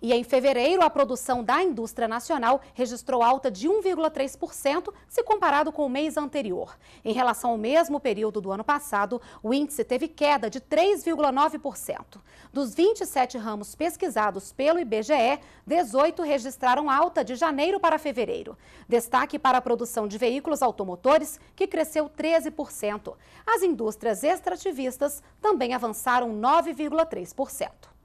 E em fevereiro, a produção da indústria nacional registrou alta de 1,3% se comparado com o mês anterior. Em relação ao mesmo período do ano passado, o índice teve queda de 3,9%. Dos 27 ramos pesquisados pelo IBGE, 18 registraram alta de janeiro para fevereiro. Destaque para a produção de veículos automotores, que cresceu 13%. As indústrias extrativistas também avançaram 9,3%.